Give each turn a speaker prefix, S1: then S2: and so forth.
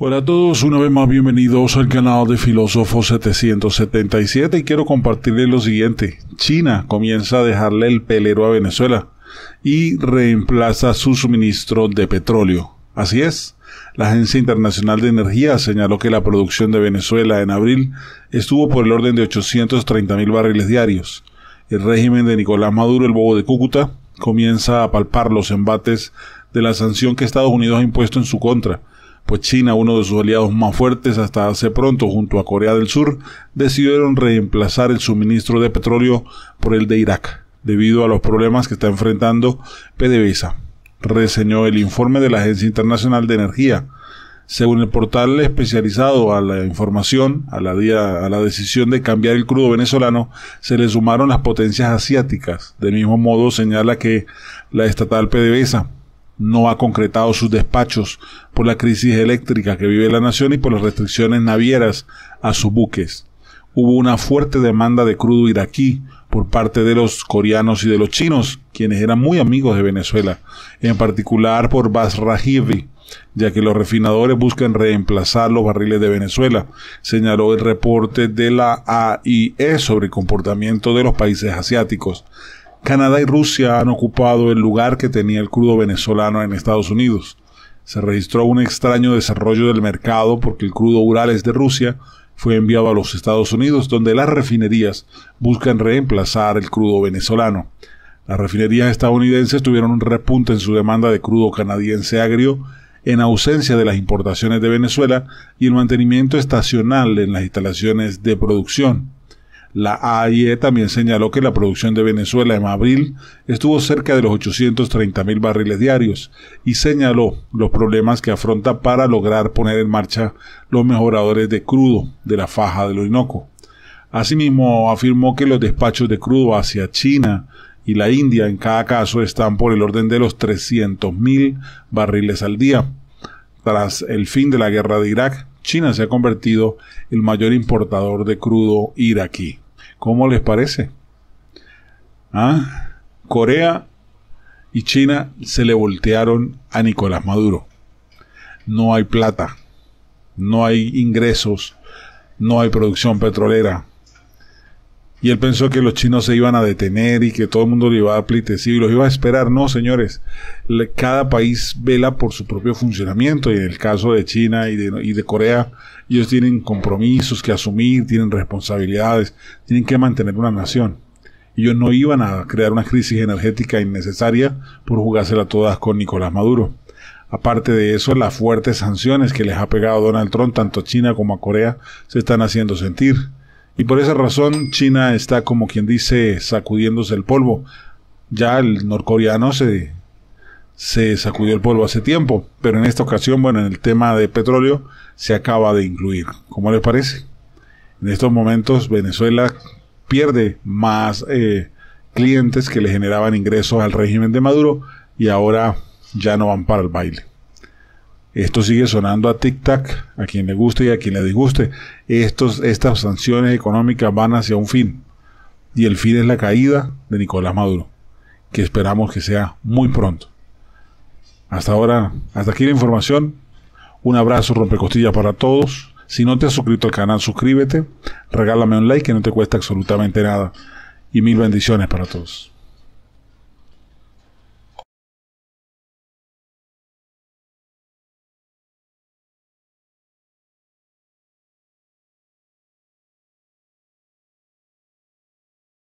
S1: Hola a todos, una vez más bienvenidos al canal de Filósofo 777 y quiero compartirles lo siguiente. China comienza a dejarle el pelero a Venezuela y reemplaza su suministro de petróleo. Así es, la Agencia Internacional de Energía señaló que la producción de Venezuela en abril estuvo por el orden de 830.000 barriles diarios. El régimen de Nicolás Maduro, el bobo de Cúcuta, comienza a palpar los embates de la sanción que Estados Unidos ha impuesto en su contra pues China, uno de sus aliados más fuertes hasta hace pronto junto a Corea del Sur, decidieron reemplazar el suministro de petróleo por el de Irak, debido a los problemas que está enfrentando PDVSA, reseñó el informe de la Agencia Internacional de Energía. Según el portal especializado a la información, a la, a la decisión de cambiar el crudo venezolano, se le sumaron las potencias asiáticas. Del mismo modo, señala que la estatal PDVSA no ha concretado sus despachos por la crisis eléctrica que vive la nación y por las restricciones navieras a sus buques. Hubo una fuerte demanda de crudo iraquí por parte de los coreanos y de los chinos, quienes eran muy amigos de Venezuela, en particular por Basrajiri ya que los refinadores buscan reemplazar los barriles de Venezuela, señaló el reporte de la AIE sobre el comportamiento de los países asiáticos. Canadá y Rusia han ocupado el lugar que tenía el crudo venezolano en Estados Unidos. Se registró un extraño desarrollo del mercado porque el crudo Urales de Rusia fue enviado a los Estados Unidos, donde las refinerías buscan reemplazar el crudo venezolano. Las refinerías estadounidenses tuvieron un repunte en su demanda de crudo canadiense agrio en ausencia de las importaciones de Venezuela y el mantenimiento estacional en las instalaciones de producción. La AIE también señaló que la producción de Venezuela en abril estuvo cerca de los 830.000 mil barriles diarios y señaló los problemas que afronta para lograr poner en marcha los mejoradores de crudo de la faja del Orinoco. Asimismo, afirmó que los despachos de crudo hacia China y la India en cada caso están por el orden de los 300 mil barriles al día. Tras el fin de la guerra de Irak, China se ha convertido el mayor importador de crudo iraquí. ¿Cómo les parece? ¿Ah? Corea y China se le voltearon a Nicolás Maduro. No hay plata, no hay ingresos, no hay producción petrolera, y él pensó que los chinos se iban a detener y que todo el mundo le iba a plitecir y los iba a esperar. No, señores. cada país vela por su propio funcionamiento. Y en el caso de China y de, y de Corea, ellos tienen compromisos que asumir, tienen responsabilidades, tienen que mantener una nación. Ellos no iban a crear una crisis energética innecesaria por jugársela todas con Nicolás Maduro. Aparte de eso, las fuertes sanciones que les ha pegado Donald Trump, tanto a China como a Corea, se están haciendo sentir y por esa razón China está como quien dice sacudiéndose el polvo. Ya el norcoreano se, se sacudió el polvo hace tiempo, pero en esta ocasión, bueno, en el tema de petróleo se acaba de incluir. ¿Cómo les parece? En estos momentos Venezuela pierde más eh, clientes que le generaban ingresos al régimen de Maduro y ahora ya no van para el baile. Esto sigue sonando a tic-tac, a quien le guste y a quien le disguste. estas sanciones económicas van hacia un fin. Y el fin es la caída de Nicolás Maduro, que esperamos que sea muy pronto. Hasta ahora, hasta aquí la información. Un abrazo rompecostillas para todos. Si no te has suscrito al canal, suscríbete. Regálame un like que no te cuesta absolutamente nada. Y mil bendiciones para todos.